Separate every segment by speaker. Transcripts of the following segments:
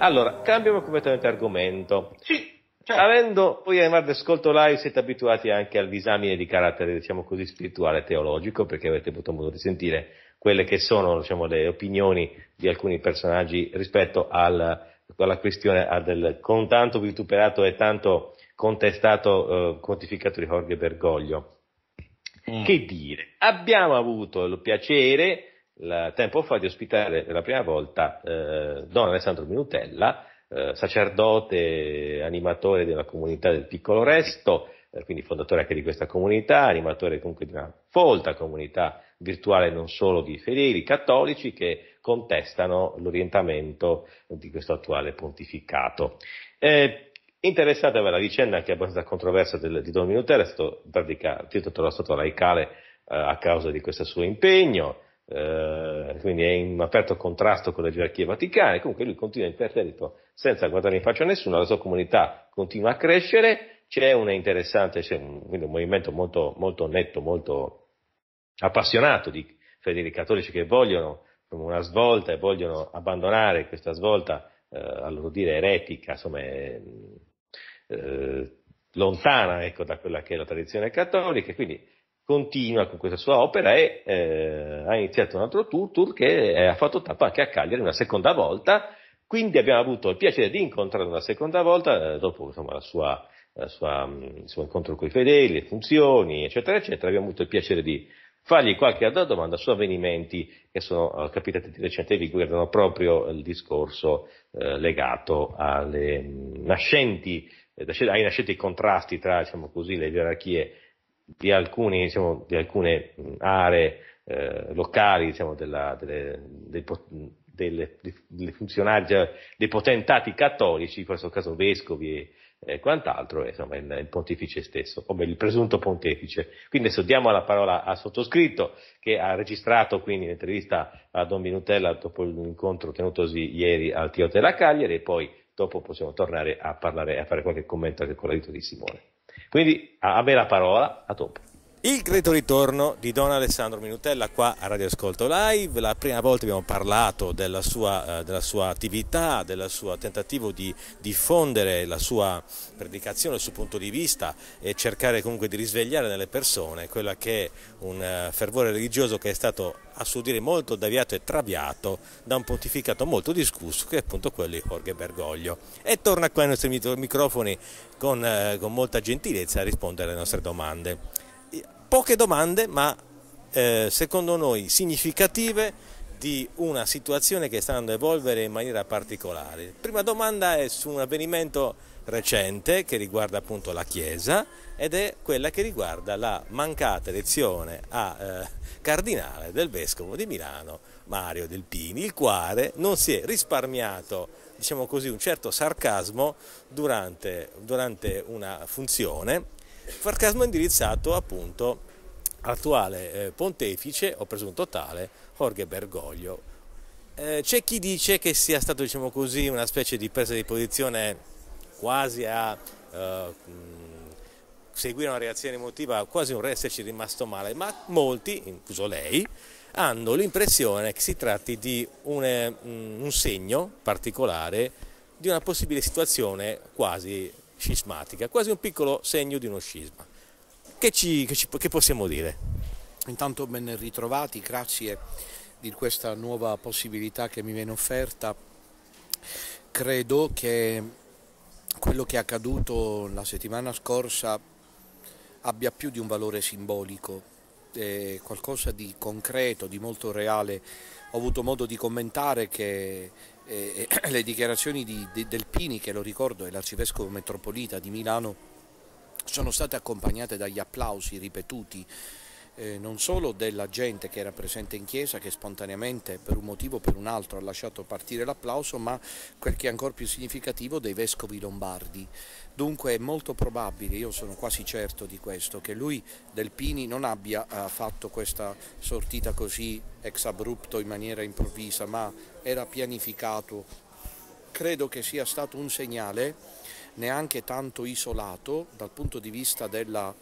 Speaker 1: allora, cambiamo completamente argomento. Sì. Cioè. Avendo poi Aymar ascolto Live siete abituati anche al disamine di carattere, diciamo così, spirituale e teologico, perché avete avuto modo di sentire quelle che sono diciamo, le opinioni di alcuni personaggi rispetto al, alla questione del con tanto vituperato e tanto contestato eh, pontificato di Jorge Bergoglio. Mm. Che dire, abbiamo avuto il piacere la, tempo fa di ospitare per la prima volta eh, Don Alessandro Minutella, eh, sacerdote, animatore della comunità del Piccolo Resto, eh, quindi fondatore anche di questa comunità, animatore comunque di una folta comunità virtuale non solo di fedeli cattolici che contestano l'orientamento di questo attuale pontificato. Eh, interessante per la vicenda anche abbastanza controversa del, di Don Minutella, è stato tutto lo stato laicale eh, a causa di questo suo impegno, eh, quindi è in aperto contrasto con le gerarchie vaticane, comunque lui continua in imperterrito senza guardare in faccia a nessuno, la sua comunità continua a crescere, c'è un interessante, c'è un, un movimento molto, molto, netto, molto appassionato di fedeli cattolici che vogliono una svolta e vogliono abbandonare questa svolta, eh, a loro dire, eretica, insomma, eh, lontana ecco, da quella che è la tradizione cattolica, quindi continua con questa sua opera e eh, ha iniziato un altro tour, tour che ha fatto tappa anche a Cagliari una seconda volta, quindi abbiamo avuto il piacere di incontrare una seconda volta, eh, dopo insomma, la sua, la sua, mm, il suo incontro con i fedeli, le funzioni, eccetera, eccetera, abbiamo avuto il piacere di fargli qualche altra domanda su avvenimenti che sono eh, capitati di recente e riguardano proprio il discorso eh, legato alle mm, nascenti, eh, ai nascenti contrasti tra diciamo così, le gerarchie di, alcuni, diciamo, di alcune aree eh, locali diciamo, della, delle, dei, delle, dei funzionari, dei potentati cattolici, in questo caso vescovi e eh, quant'altro, insomma il, il, pontifice stesso, o meglio il presunto pontefice. Quindi adesso diamo la parola al sottoscritto che ha registrato quindi l'intervista a Don Minutella dopo l'incontro tenutosi ieri al Tio della Cagliari e poi dopo possiamo tornare a parlare e a fare qualche commento anche con l'aiuto di Simone. Quindi a, me la parola, a dopo. Il greto ritorno di Don Alessandro Minutella qua a Radio Ascolto Live, la prima volta abbiamo parlato della sua, eh, della sua attività, del suo tentativo di diffondere la sua predicazione, il suo punto di vista e cercare comunque di risvegliare nelle persone quella che è un eh, fervore religioso che è stato a suo dire molto deviato e traviato da un pontificato molto discusso che è appunto quello di Jorge Bergoglio e torna qua ai nostri microfoni con, eh, con molta gentilezza a rispondere alle nostre domande poche domande ma eh, secondo noi significative di una situazione che sta andando a evolvere in maniera particolare. Prima domanda è su un avvenimento recente che riguarda appunto la Chiesa ed è quella che riguarda la mancata elezione a eh, cardinale del vescovo di Milano Mario Del Pini, il quale non si è risparmiato, diciamo così, un certo sarcasmo durante, durante una funzione sarcasmo indirizzato appunto all'attuale eh, pontefice o presunto tale Jorge Bergoglio. Eh, c'è chi dice che sia stato diciamo così una specie di presa di posizione quasi a eh, seguire una reazione emotiva, quasi un esserci rimasto male, ma molti, incluso lei, hanno l'impressione che si tratti di un, eh, un segno particolare di una possibile situazione quasi scismatica, quasi un piccolo segno di uno scisma. Che, ci, che, ci, che possiamo
Speaker 2: dire? Intanto ben ritrovati, grazie di questa nuova possibilità che mi viene offerta. Credo che quello che è accaduto la settimana scorsa abbia più di un valore simbolico, è qualcosa di concreto, di molto reale. Ho avuto modo di commentare che eh, le dichiarazioni di, di, del che lo ricordo è l'arcivescovo metropolita di Milano, sono state accompagnate dagli applausi ripetuti eh, non solo della gente che era presente in chiesa che spontaneamente per un motivo o per un altro ha lasciato partire l'applauso, ma quel che è ancora più significativo dei vescovi lombardi. Dunque è molto probabile, io sono quasi certo di questo, che lui Delpini non abbia eh, fatto questa sortita così ex abrupto in maniera improvvisa, ma era pianificato. Credo che sia stato un segnale neanche tanto isolato dal punto di vista della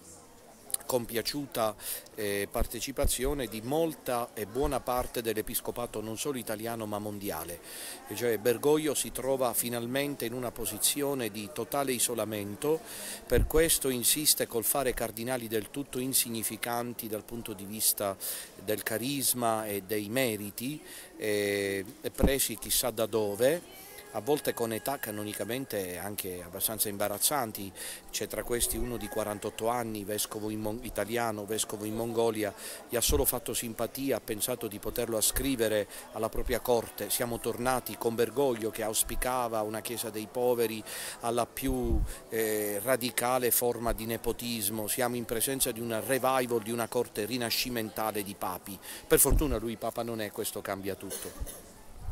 Speaker 2: compiaciuta eh, partecipazione di molta e buona parte dell'episcopato non solo italiano ma mondiale. E cioè Bergoglio si trova finalmente in una posizione di totale isolamento, per questo insiste col fare cardinali del tutto insignificanti dal punto di vista del carisma e dei meriti, eh, presi chissà da dove a volte con età canonicamente anche abbastanza imbarazzanti, c'è tra questi uno di 48 anni, vescovo italiano, vescovo in Mongolia, gli ha solo fatto simpatia, ha pensato di poterlo ascrivere alla propria corte, siamo tornati con Bergoglio che auspicava una chiesa dei poveri alla più eh, radicale forma di nepotismo, siamo in presenza di una revival di una corte rinascimentale di papi, per fortuna lui papa non è, questo cambia tutto.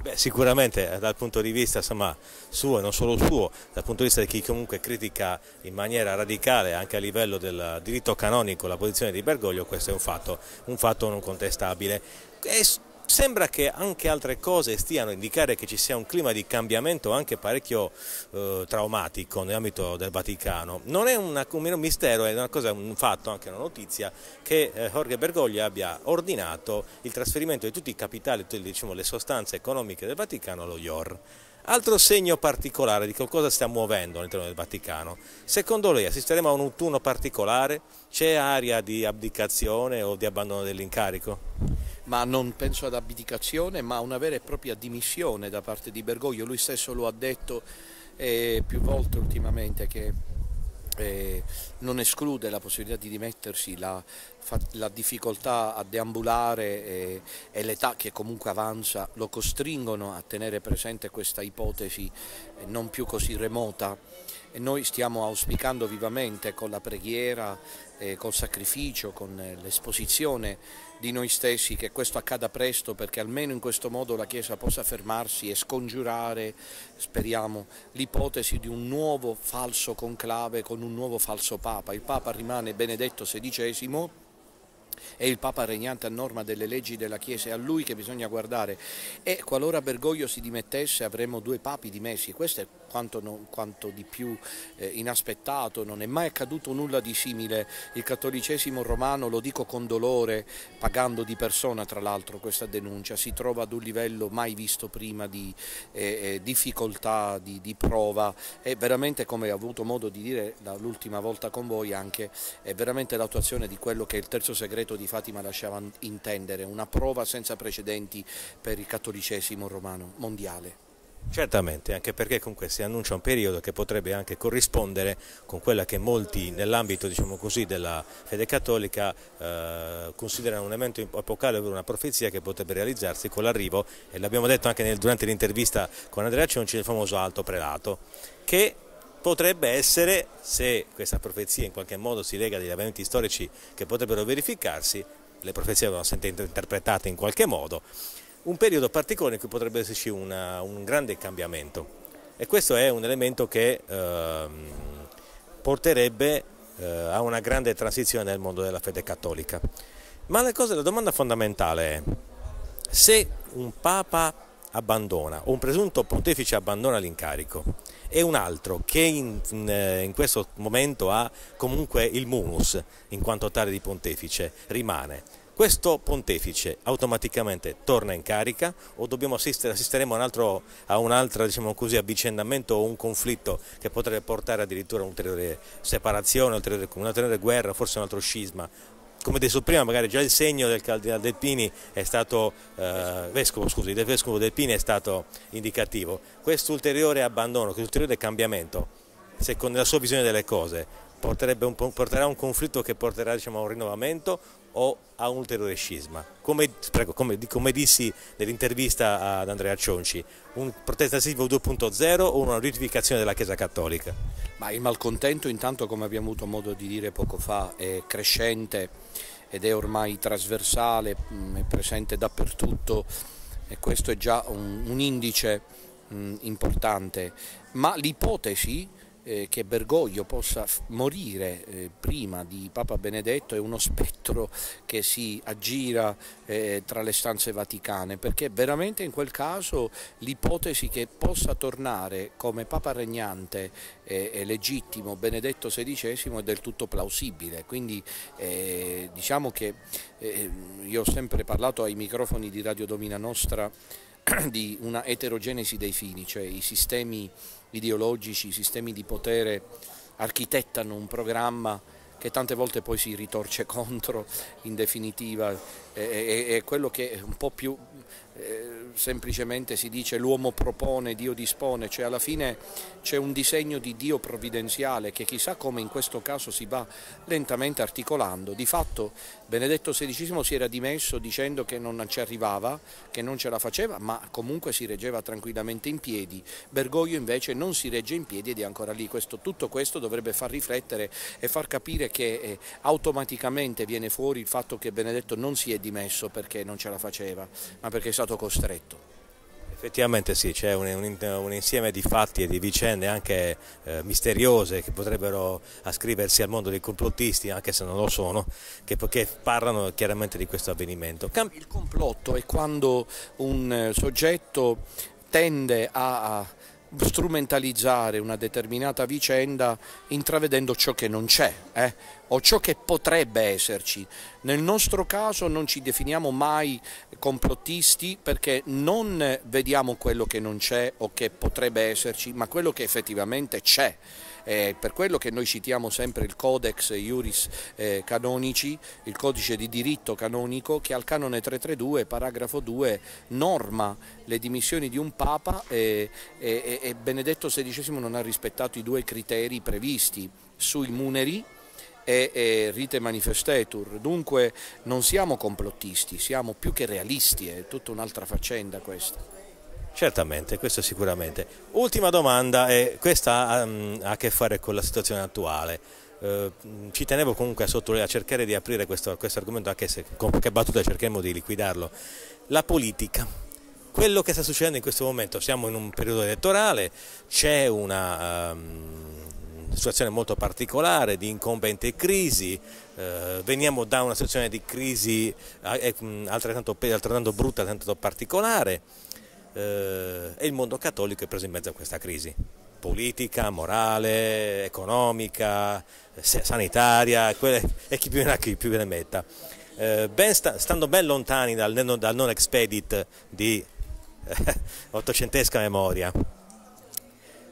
Speaker 2: Beh,
Speaker 1: sicuramente eh, dal punto di vista insomma, suo e non solo suo, dal punto di vista di chi comunque critica in maniera radicale anche a livello del diritto canonico la posizione di Bergoglio, questo è un fatto, un fatto non contestabile. E Sembra che anche altre cose stiano a indicare che ci sia un clima di cambiamento anche parecchio eh, traumatico nell'ambito del Vaticano. Non è una, un mistero, è una cosa, un fatto, anche una notizia, che eh, Jorge Bergoglio abbia ordinato il trasferimento di tutti i capitali, tutte diciamo, le sostanze economiche del Vaticano allo IOR. Altro segno particolare di che cosa stiamo muovendo all'interno del Vaticano. Secondo lei assisteremo a un autunno particolare? C'è aria di abdicazione
Speaker 2: o di abbandono dell'incarico? ma non penso ad abdicazione, ma una vera e propria dimissione da parte di Bergoglio. Lui stesso lo ha detto eh, più volte ultimamente che eh, non esclude la possibilità di dimettersi, la, la difficoltà a deambulare e, e l'età che comunque avanza lo costringono a tenere presente questa ipotesi eh, non più così remota e noi stiamo auspicando vivamente con la preghiera, eh, col sacrificio, con eh, l'esposizione di noi stessi che questo accada presto perché almeno in questo modo la Chiesa possa fermarsi e scongiurare, speriamo, l'ipotesi di un nuovo falso conclave con un nuovo falso Papa. Il Papa rimane Benedetto XVI è il Papa regnante a norma delle leggi della Chiesa, è a lui che bisogna guardare e qualora Bergoglio si dimettesse avremmo due papi dimessi, questo è quanto, non, quanto di più eh, inaspettato, non è mai accaduto nulla di simile, il cattolicesimo romano, lo dico con dolore, pagando di persona tra l'altro questa denuncia, si trova ad un livello mai visto prima di eh, eh difficoltà, di, di, prova, è veramente come ho avuto modo di dire l'ultima volta con voi anche, è veramente l'attuazione di quello che il terzo segreto di Fatima lasciava intendere, una prova senza precedenti per il cattolicesimo romano mondiale.
Speaker 1: Certamente, anche perché comunque si annuncia un periodo che potrebbe anche corrispondere con quella che molti nell'ambito diciamo della fede cattolica eh, considerano un evento epocale, ovvero una profezia che potrebbe realizzarsi con l'arrivo, e l'abbiamo detto anche nel, durante l'intervista con Andrea Cionci, del famoso alto prelato, che potrebbe essere, se questa profezia in qualche modo si lega agli eventi storici che potrebbero verificarsi, le profezie vanno sempre interpretate in qualche modo, un periodo particolare in cui potrebbe esserci una, un grande cambiamento e questo è un elemento che eh, porterebbe eh, a una grande transizione nel mondo della fede cattolica. Ma la, cosa, la domanda fondamentale è se un Papa abbandona o un presunto pontefice abbandona l'incarico e un altro che in, eh, in, questo momento ha comunque il munus in quanto tale di pontefice rimane questo pontefice automaticamente torna in carica o dobbiamo assistere, assisteremo a un altro a un altro, diciamo così, avvicendamento o un conflitto che potrebbe portare addirittura a un'ulteriore separazione, un'ulteriore, guerra, forse un altro scisma come detto prima, magari già il segno del cardinale Del è stato, eh, vescovo, scusi, del vescovo Del è stato indicativo. Questo ulteriore abbandono, questo ulteriore cambiamento, secondo la sua visione delle cose, porterà a un conflitto che porterà diciamo, a un rinnovamento o a un ulteriore scisma. Come, come, come dissi nell'intervista ad Andrea
Speaker 2: Cionci, un protestantismo 2.0 o una riunificazione della Chiesa Cattolica? Ma il malcontento intanto, come abbiamo avuto modo di dire poco fa, è crescente ed è ormai trasversale, mm, è presente dappertutto e questo è già un, un indice mh, mm, importante. Ma l'ipotesi eh, che Bergoglio possa morire eh, prima di Papa Benedetto è uno spettro che si aggira eh, tra le stanze vaticane, perché veramente in quel caso l'ipotesi che possa tornare come Papa regnante eh, e legittimo Benedetto XVI è del tutto plausibile. Quindi eh, diciamo che eh, io ho sempre parlato ai microfoni di Radio Domina Nostra di una eterogenesi dei fini, cioè i sistemi ideologici, i sistemi di potere architettano un programma che tante volte poi si ritorce contro in definitiva, è, è, è quello che è un po' più eh, semplicemente si dice l'uomo propone, Dio dispone, cioè alla fine c'è un disegno di Dio provvidenziale che chissà come in questo caso si va lentamente articolando. Di fatto Benedetto XVI si era dimesso dicendo che non ci arrivava, che non ce la faceva, ma comunque si reggeva tranquillamente in piedi. Bergoglio invece non si regge in piedi ed è ancora lì. Questo, tutto questo dovrebbe far riflettere e far capire che eh, automaticamente viene fuori il fatto che Benedetto non si è dimesso perché non ce la faceva, ma perché è stato costretto tutto.
Speaker 1: Effettivamente sì, c'è un, un, un, insieme di fatti e di vicende anche eh, misteriose che potrebbero ascriversi al mondo dei complottisti, anche se non lo sono, che, che parlano chiaramente di questo avvenimento.
Speaker 2: Il complotto è quando un eh, soggetto tende a strumentalizzare una determinata vicenda intravedendo ciò che non c'è eh? o ciò che potrebbe esserci. Nel nostro caso non ci definiamo mai complottisti perché non vediamo quello che non c'è o che potrebbe esserci, ma quello che effettivamente c'è. Eh, per quello che noi citiamo sempre il Codex Iuris eh, Canonici, il codice di diritto canonico, che al canone 332, paragrafo 2, norma le dimissioni di un Papa e, e, e Benedetto XVI non ha rispettato i due criteri previsti sui muneri e, e rite manifestetur, dunque non siamo complottisti, siamo più che realisti, è tutta un'altra faccenda questa.
Speaker 1: Certamente, questo sicuramente. Ultima domanda, e questa ha, mm, ha a che fare con la situazione attuale. Eh, ci tenevo comunque a, a, cercare di aprire questo, questo argomento, anche se con qualche battuta cerchiamo di liquidarlo. La politica, quello che sta succedendo in questo momento, siamo in un periodo elettorale, c'è una... Um, situazione molto particolare di incombente crisi, eh, veniamo da una situazione di crisi eh, eh, mm, altrettanto, altrettanto brutta, altrettanto particolare eh, e il mondo cattolico è preso in mezzo a questa crisi politica, morale, economica, eh, sanitaria e chi più ne ha chi più ne metta. Eh, ben sta, stando ben lontani dal, dal non expedit di ottocentesca memoria.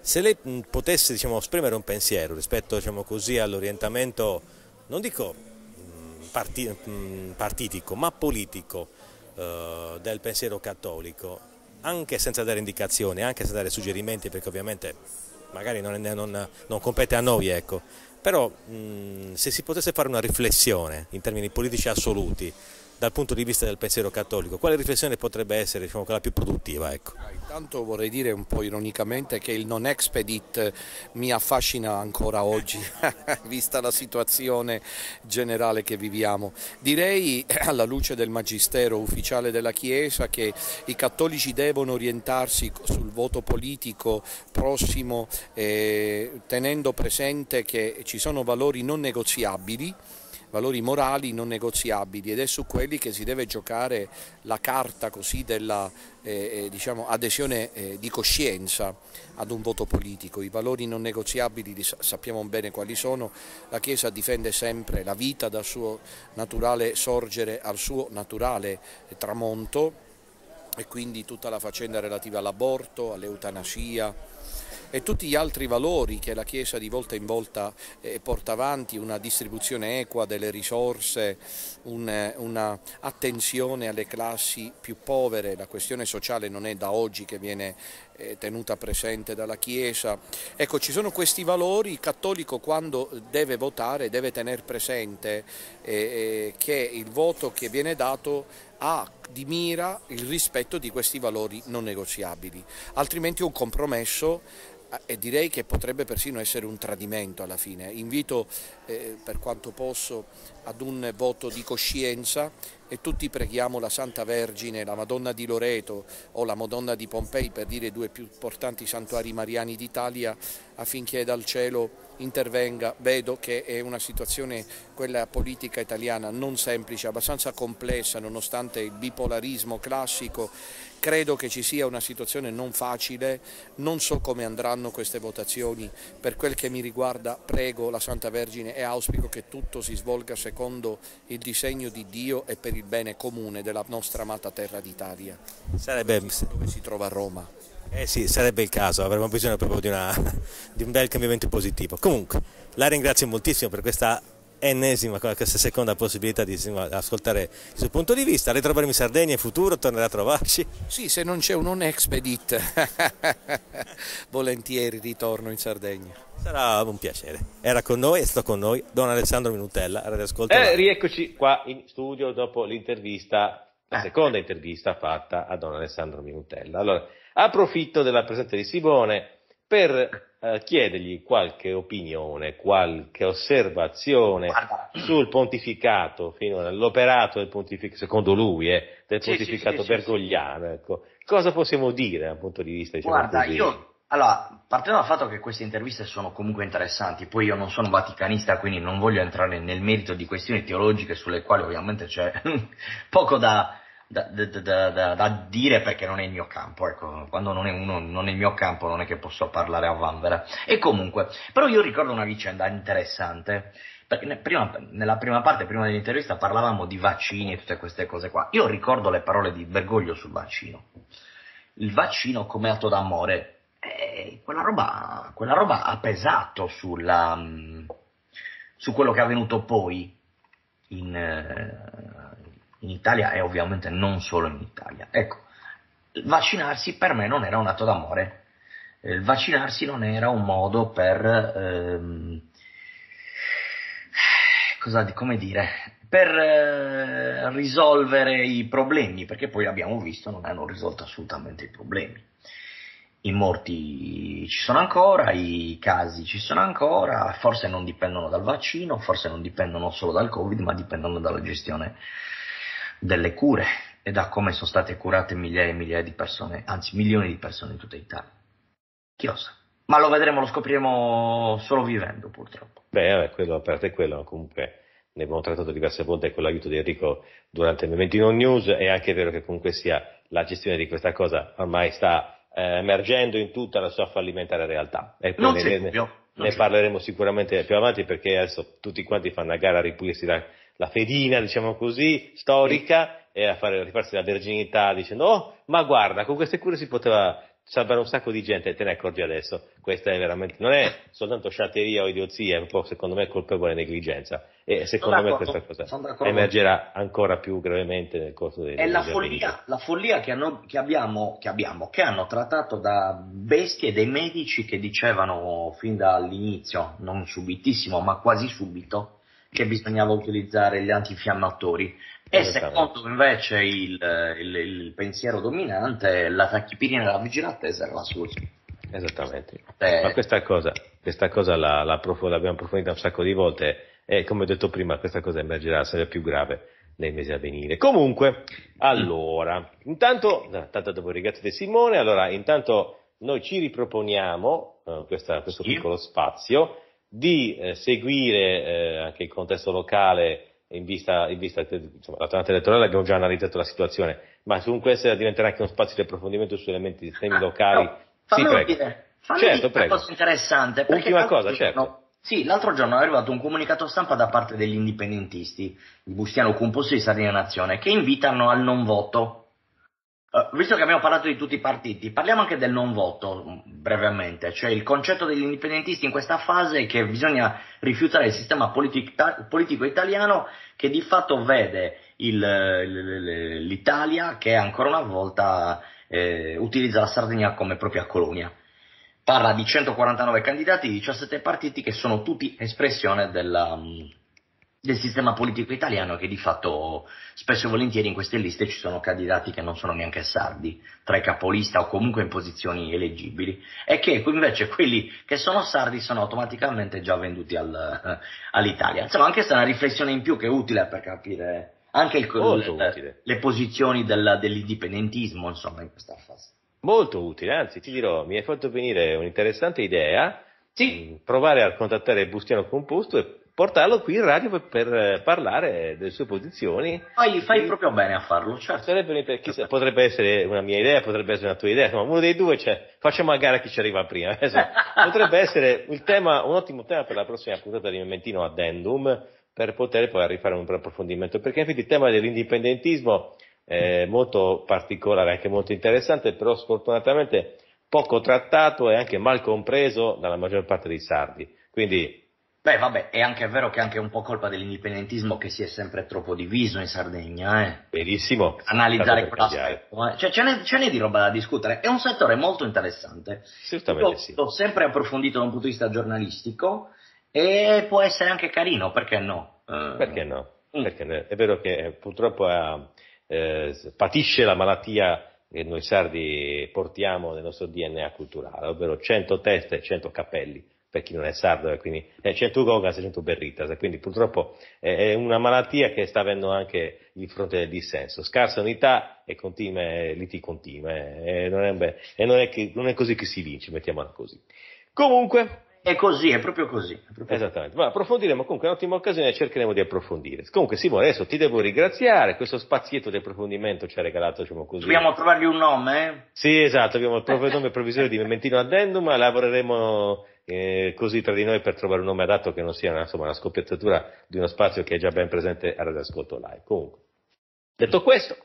Speaker 1: Se lei mm, potesse diciamo, esprimere un pensiero rispetto diciamo, all'orientamento, non dico mm, parti, mm, partitico, ma politico eh, del pensiero cattolico, anche senza dare indicazioni, anche senza dare suggerimenti, perché ovviamente magari non, non, non compete a noi, ecco. però mh, se si potesse fare una riflessione in termini politici assoluti,
Speaker 2: dal punto di vista del pensiero cattolico? Quale riflessione potrebbe essere diciamo, quella più produttiva? Ecco? Ah, intanto vorrei dire un po' ironicamente che il non expedit mi affascina ancora oggi, vista la situazione generale che viviamo. Direi, eh, alla luce del Magistero ufficiale della Chiesa, che i cattolici devono orientarsi sul voto politico prossimo, eh, tenendo presente che ci sono valori non negoziabili valori morali non negoziabili ed è su quelli che si deve giocare la carta della eh, eh, diciamo, adesione eh, di coscienza ad un voto politico. I valori non negoziabili sappiamo bene quali sono, la Chiesa difende sempre la vita dal suo naturale sorgere al suo naturale eh, tramonto e quindi tutta la faccenda relativa all'aborto, all'eutanasia, e tutti gli altri valori che la Chiesa di volta in volta eh, porta avanti, una distribuzione equa delle risorse, un'attenzione eh, alle classi più povere, la questione sociale non è da oggi che viene eh, tenuta presente dalla Chiesa. Ecco, ci sono questi valori, il cattolico quando deve votare deve tenere presente che il voto che viene dato ha di mira il rispetto di questi valori non negoziabili, altrimenti un compromesso Ah, e direi che potrebbe persino essere un tradimento alla fine. Invito eh, per quanto posso ad un voto di coscienza e tutti preghiamo la Santa Vergine, la Madonna di Loreto o la Madonna di Pompei per dire i due più importanti santuari mariani d'Italia affinché dal cielo intervenga. Vedo che è una situazione, quella politica italiana, non semplice, abbastanza complessa nonostante il bipolarismo classico Credo che ci sia una situazione non facile, non so come andranno queste votazioni, per quel che mi riguarda prego la Santa Vergine e auspico che tutto si svolga secondo il disegno di Dio e per il bene comune della nostra amata terra d'Italia.
Speaker 1: Sarebbe... Dove si
Speaker 2: trova Roma.
Speaker 1: Eh sì, sarebbe il caso, avremmo bisogno proprio di, una, di un bel cambiamento positivo. Comunque, la ringrazio moltissimo per questa ennesima, questa seconda possibilità di ascoltare il suo punto di vista. Ritroveremo in Sardegna in futuro, tornerà a trovarci? Sì, se non c'è un on-expedit, volentieri ritorno in Sardegna. Sarà un piacere. Era con noi e sto con noi Don Alessandro Minutella, Eh, rieccoci qua in studio dopo l'intervista, la seconda intervista fatta a Don Alessandro Minutella. Allora, approfitto della presenza di Simone per eh, chiedergli qualche opinione, qualche osservazione Guarda. sul pontificato, finora, l'operato del pontificato, secondo lui, eh, del sì, pontificato sì, bergogliano. ecco. Cosa possiamo dire dal
Speaker 3: punto di vista di diciamo Guarda, così? io allora, partendo dal fatto che queste interviste sono comunque interessanti, poi io non sono vaticanista, quindi non voglio entrare nel merito di questioni teologiche sulle quali ovviamente c'è poco da, da, da, da, da, dire perché non è il mio campo. Ecco, quando non è, uno, non è il mio campo, non è che posso parlare a vanvera. E comunque, però io ricordo una vicenda interessante. Perché prima, nella prima parte, prima dell'intervista, parlavamo di vaccini e tutte queste cose qua. Io ricordo le parole di Bergoglio sul vaccino. Il vaccino come atto d'amore, eh, quella, roba, quella roba ha pesato sulla, mm, su quello che è avvenuto poi in, eh, in Italia e ovviamente non solo in Italia. Ecco, vaccinarsi per me non era un atto d'amore, il vaccinarsi non era un modo per, ehm, cosa, come dire, per eh, risolvere i problemi, perché poi abbiamo visto non hanno risolto assolutamente i problemi. I morti ci sono ancora, i casi ci sono ancora, forse non dipendono dal vaccino, forse non dipendono solo dal Covid, ma dipendono dalla gestione delle cure e da come sono state curate migliaia e migliaia di persone, anzi milioni di persone in tutta Italia. Chi lo sa? Ma lo vedremo, lo scopriremo solo vivendo
Speaker 1: purtroppo. Beh, quello, a parte quello, comunque ne abbiamo trattato diverse volte con l'aiuto di Enrico durante il momento in on News, è anche vero che comunque sia la gestione di questa cosa ormai sta eh, emergendo in tutta la sua fallimentare realtà. E poi non ne, ne, ne parleremo sicuramente più avanti perché adesso tutti quanti fanno la gara a ripulirsi la la fedina, diciamo così, storica, e a fare rifarsi la verginità dicendo, oh, ma guarda, con queste cure si poteva salvare un sacco di gente te ne accorgi adesso. Questa è veramente, non è soltanto sciateria o idiozia, è un po' secondo me colpevole negligenza. E secondo me questa cosa emergerà ancora più gravemente nel corso del È la follia,
Speaker 3: la follia che, hanno, che, abbiamo, che, abbiamo, che hanno trattato da bestie dei medici che dicevano fin dall'inizio, non subitissimo, ma quasi subito, che bisognava utilizzare gli antifiammatori. E secondo invece il, il, il, pensiero dominante, la tachipirina e la vigilattesa era la sua. Esattamente.
Speaker 1: Eh. Ma questa cosa, questa cosa la, la prof- l'abbiamo approfondita un sacco di volte e come ho detto prima questa cosa emergerà, sarà più grave nei mesi a venire. Comunque, allora, intanto, intanto dopo il regazzo di Simone, allora intanto noi ci riproponiamo eh, questa, questo piccolo spazio di eh, seguire eh, anche il contesto locale in vista, in vista insomma, la tornata elettorale abbiamo già analizzato la situazione, ma comunque essere diventerà anche uno spazio di approfondimento su elementi di temi ah,
Speaker 3: locali. No, sì, prego. Dire, certo, prego. una cosa interessante. Ultima cosa, giorno, certo. Sì, l'altro giorno è arrivato un comunicato stampa da parte degli indipendentisti, il Bustiano Composto di Sardegna Nazione, che invitano al non voto eh, visto che abbiamo parlato di tutti i partiti, parliamo anche del non voto brevemente, cioè il concetto degli indipendentisti in questa fase è che bisogna rifiutare il sistema politica, politico italiano che di fatto vede il, l'Italia che ancora una volta eh, utilizza la Sardegna come propria colonia. Parla di 149 candidati, 17 partiti che sono tutti espressione della, del sistema politico italiano che di fatto spesso e volentieri in queste liste ci sono candidati che non sono neanche sardi, tra i capolista o comunque in posizioni eleggibili, e che invece quelli che sono sardi sono automaticamente già venduti al, eh, all'Italia. Insomma, anche questa è una riflessione in più che è utile per capire anche il, le, le, posizioni della, dell'indipendentismo insomma, in questa fase. Molto
Speaker 1: utile, anzi ti dirò, mi hai fatto venire un'interessante idea. Sì. Mm, provare a contattare Bustiano Composto e portarlo qui in radio per, per eh, parlare delle sue posizioni.
Speaker 3: Ah,
Speaker 2: fai, fai e, proprio bene a
Speaker 1: farlo, certo. Sarebbe, chissà, potrebbe essere una mia idea, potrebbe essere una tua idea, ma uno dei due, cioè, facciamo a gara chi ci arriva prima. potrebbe essere tema, un ottimo tema per la prossima puntata di Mementino Addendum, per poter poi rifare un approfondimento, perché infatti il tema dell'indipendentismo è molto particolare, anche molto interessante, però sfortunatamente poco trattato e anche mal compreso dalla maggior parte dei sardi. Quindi
Speaker 3: Beh, vabbè, è anche vero che è anche un po' colpa dell'indipendentismo che si è sempre troppo diviso in Sardegna, eh. Benissimo. Analizzare quell'aspetto. Eh. Cioè, ce n'è, ce n'è, di roba da discutere. È un settore molto interessante. Certamente l'ho, sì. L'ho sempre approfondito da un punto di vista giornalistico e può essere anche carino, perché no? Eh, perché no? Mm. Perché è vero che eh, purtroppo
Speaker 1: eh, patisce la malattia che noi sardi portiamo nel nostro DNA culturale, ovvero 100 teste e 100 capelli per chi non è sardo, eh, quindi eh, c'è il tuo Gogas c'è il tuo Berritas, eh, quindi purtroppo eh, è una malattia che sta avendo anche il fronte del dissenso, scarsa unità e continue eh, liti continue, e, non è, beh, non, è che, non è così che si vince, mettiamola così. Comunque, è così, è proprio così. È proprio Esattamente, ma approfondiremo comunque, è un'ottima occasione e cercheremo di approfondire. Comunque Simone, adesso ti devo ringraziare, questo spazietto di approfondimento ci ha regalato, diciamo così. Dobbiamo
Speaker 3: trovargli un nome?
Speaker 1: Sì, esatto, abbiamo il proprio nome provvisorio di Mementino Addendum, lavoreremo così tra di noi per trovare un nome adatto che non sia una, insomma, una scoppiazzatura di uno spazio che è già ben presente a Radio Ascolto Live. Comunque, detto questo,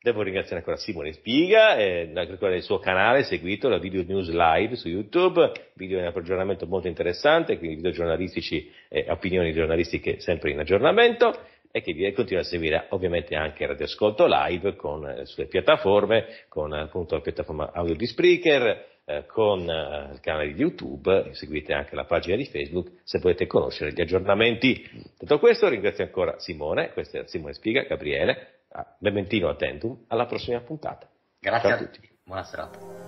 Speaker 1: devo ringraziare ancora Simone Spiga e eh, il suo canale, seguito la Video News Live su YouTube, video in aggiornamento molto interessante, quindi video giornalistici e eh, opinioni giornalistiche sempre in aggiornamento e che vi continua a seguire ovviamente anche Radio Ascolto Live con, eh, sulle piattaforme, con appunto la piattaforma audio di Spreaker, eh, con eh, il canale di YouTube, seguite anche la pagina di Facebook se volete conoscere gli aggiornamenti. Detto questo ringrazio ancora Simone, questo è Simone Spiga, Gabriele, Clementino ah, Attentum, alla prossima puntata. Grazie Ciao a tutti, buona serata.